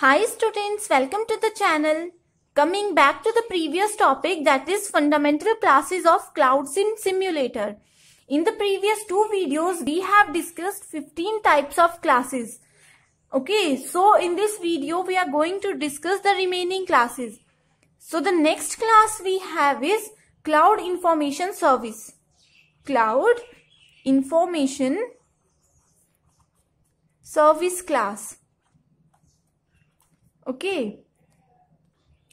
Hi students, welcome to the channel. Coming back to the previous topic that is fundamental classes of clouds in simulator. In the previous two videos, we have discussed 15 types of classes. Okay, so in this video, we are going to discuss the remaining classes. So the next class we have is Cloud Information Service. Cloud Information Service class. Okay.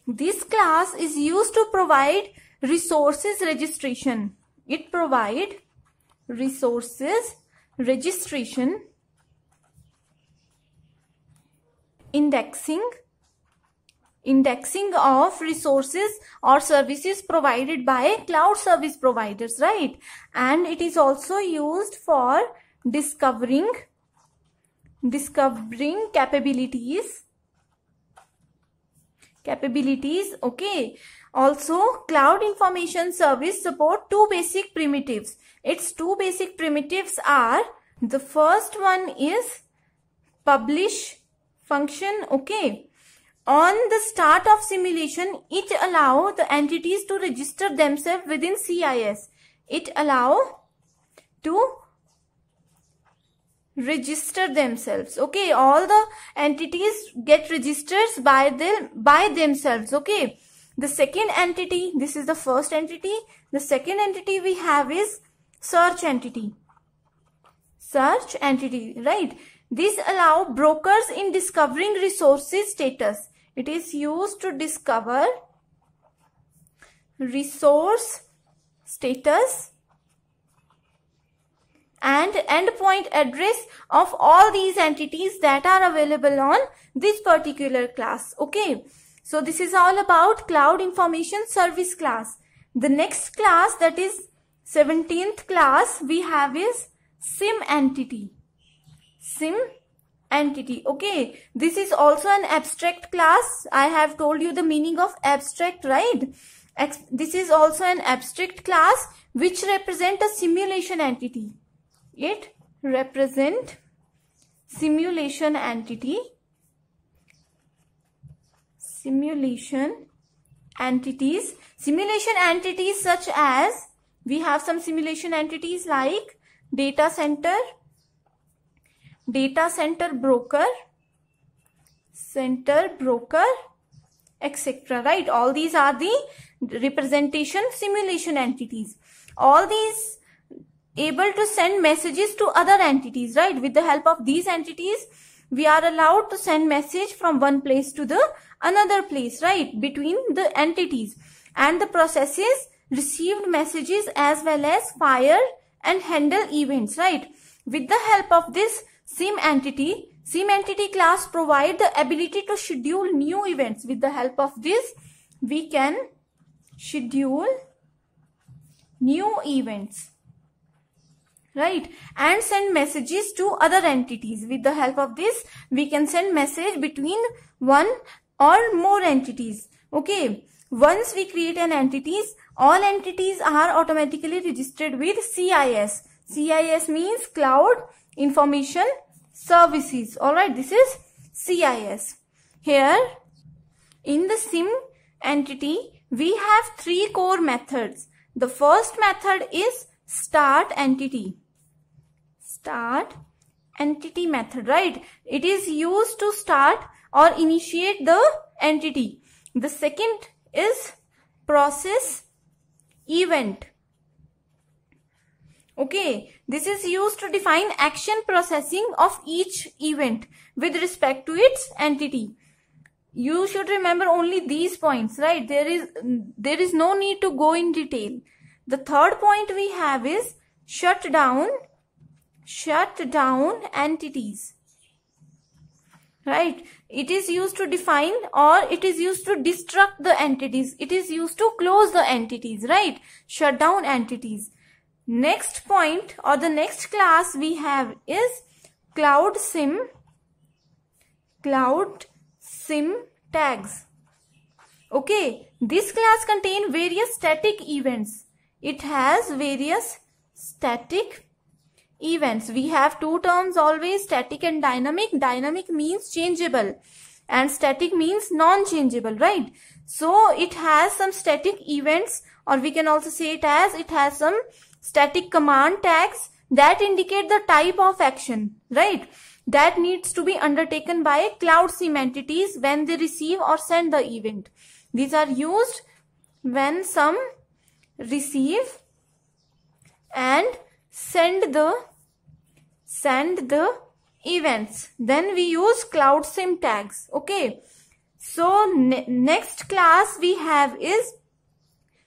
This class is used to provide resources registration. It provide resources registration, indexing, indexing of resources or services provided by cloud service providers, right? And it is also used for discovering, discovering capabilities capabilities okay also cloud information service support two basic primitives its two basic primitives are the first one is publish function okay on the start of simulation it allow the entities to register themselves within cis it allow to register themselves okay all the entities get registers by them by themselves okay the second entity this is the first entity the second entity we have is search entity search entity right this allow brokers in discovering resources status it is used to discover resource status and endpoint address of all these entities that are available on this particular class. Okay. So this is all about cloud information service class. The next class that is 17th class we have is sim entity. Sim entity. Okay. This is also an abstract class. I have told you the meaning of abstract, right? This is also an abstract class which represent a simulation entity. It represent simulation entity simulation entities simulation entities such as we have some simulation entities like data center data center broker center broker etc right all these are the representation simulation entities all these able to send messages to other entities, right? With the help of these entities, we are allowed to send message from one place to the another place, right? Between the entities and the processes received messages as well as fire and handle events, right? With the help of this same entity, same entity class provide the ability to schedule new events. With the help of this, we can schedule new events right and send messages to other entities with the help of this we can send message between one or more entities okay once we create an entities all entities are automatically registered with cis cis means cloud information services all right this is cis here in the sim entity we have three core methods the first method is start entity start entity method, right? It is used to start or initiate the entity. The second is process event. Okay, this is used to define action processing of each event with respect to its entity. You should remember only these points, right? There is, there is no need to go in detail. The third point we have is shut down shut down entities right it is used to define or it is used to destruct the entities it is used to close the entities right shut down entities next point or the next class we have is cloud sim cloud sim tags okay this class contain various static events it has various static events. We have two terms always static and dynamic. Dynamic means changeable and static means non-changeable, right? So it has some static events or we can also say it as it has some static command tags that indicate the type of action, right? That needs to be undertaken by cloud SIM entities when they receive or send the event. These are used when some receive and send the send the events. Then we use cloud sim tags. Okay. So ne next class we have is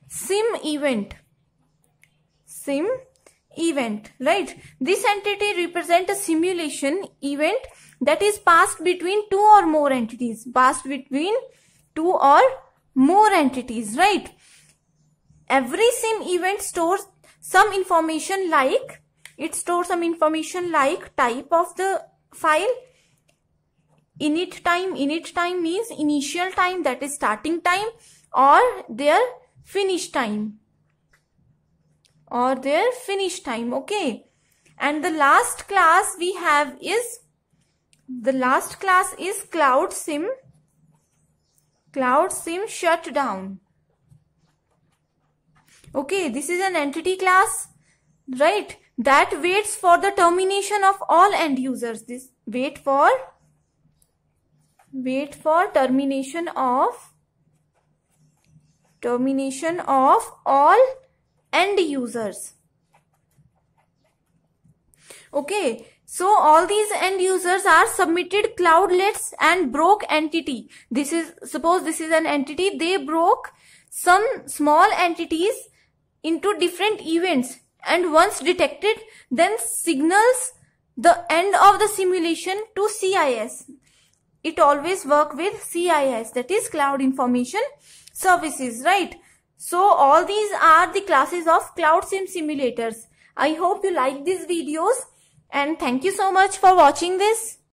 sim event. Sim event, right? This entity represent a simulation event that is passed between two or more entities, passed between two or more entities, right? Every sim event stores some information like it stores some information like type of the file, init time, init time means initial time that is starting time or their finish time or their finish time. Okay. And the last class we have is the last class is cloud sim cloud sim shutdown okay this is an entity class right that waits for the termination of all end users. This wait for wait for termination of termination of all end users. Okay. So all these end users are submitted cloudlets and broke entity. This is, suppose this is an entity, they broke some small entities into different events and once detected then signals the end of the simulation to CIS. It always work with CIS that is cloud information services right. So all these are the classes of cloud sim simulators. I hope you like these videos and thank you so much for watching this.